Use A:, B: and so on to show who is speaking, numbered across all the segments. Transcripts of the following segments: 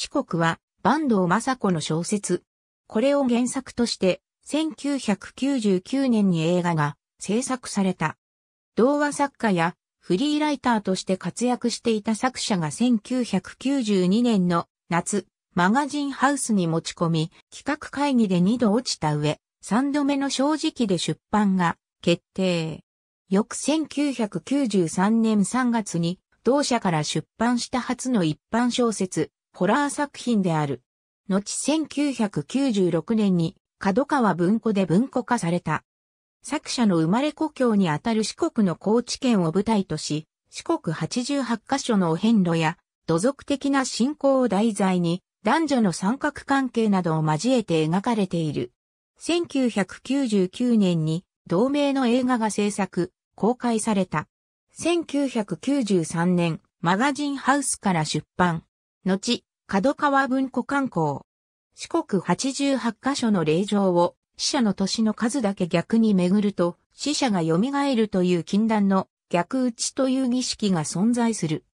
A: 四国は、坂東正子の小説。これを原作として、1999年に映画が制作された。童話作家やフリーライターとして活躍していた作者が1992年の夏、マガジンハウスに持ち込み、企画会議で2度落ちた上、3度目の正直で出版が決定。翌1993年3月に、同社から出版した初の一般小説、ホラー作品である。後1996年に角川文庫で文庫化された。作者の生まれ故郷にあたる四国の高知県を舞台とし、四国88カ所のお遍路や土俗的な信仰を題材に男女の三角関係などを交えて描かれている。1999年に同名の映画が制作、公開された。1993年、マガジンハウスから出版。後、角川文庫観光。四国88カ所の霊場を、死者の年の数だけ逆に巡ると、死者が蘇るという禁断の逆打ちという儀式が存在する。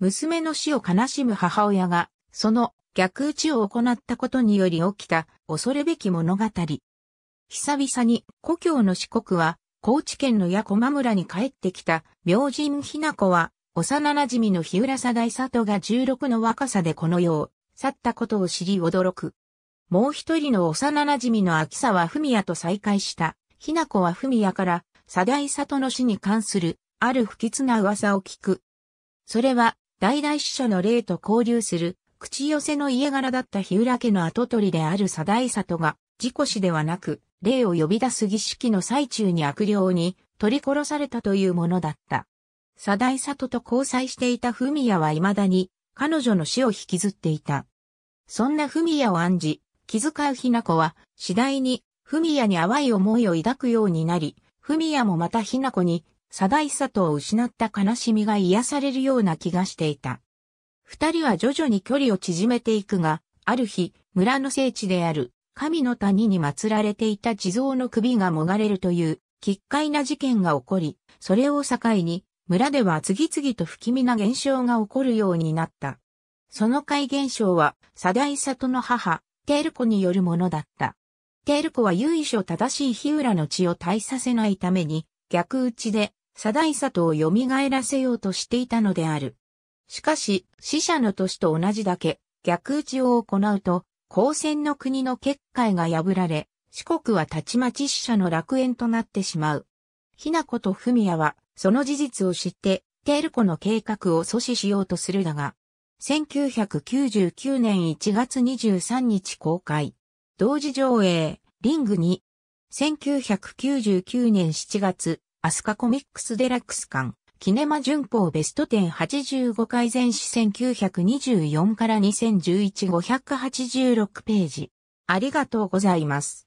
A: 娘の死を悲しむ母親が、その逆打ちを行ったことにより起きた恐るべき物語。久々に故郷の四国は、高知県の矢駒村に帰ってきた明神ひな子は、幼馴染の日浦貞里が16の若さでこの世を去ったことを知り驚く。もう一人の幼馴染の秋沢文也と再会した、ひな子は文也から、貞里の死に関する、ある不吉な噂を聞く。それは、代々死者の霊と交流する、口寄せの家柄だった日浦家の跡取りである貞里が、事故死ではなく、霊を呼び出す儀式の最中に悪霊に取り殺されたというものだった。佐大里と交際していた文也は未だに彼女の死を引きずっていた。そんな文也を案じ、気遣うひな子は次第に文也に淡い思いを抱くようになり、文也もまたひな子に佐大里を失った悲しみが癒されるような気がしていた。二人は徐々に距離を縮めていくが、ある日、村の聖地である神の谷に祀られていた地蔵の首がもがれるという、奇怪な事件が起こり、それを境に、村では次々と不気味な現象が起こるようになった。その怪現象は、サダイサトの母、テール子によるものだった。テール子は由緒正しい日浦の血を耐させないために、逆打ちで、サダイサトを蘇らせようとしていたのである。しかし、死者の年と同じだけ、逆打ちを行うと、高専の国の結界が破られ、四国はたちまち死者の楽園となってしまう。ひなことふみやは、その事実を知って、テールコの計画を阻止しようとするだが、1999年1月23日公開、同時上映、リング2、1999年7月、アスカコミックスデラックス館、キネマ巡報ベスト10 85回前史1924から2011586ページ。ありがとうございます。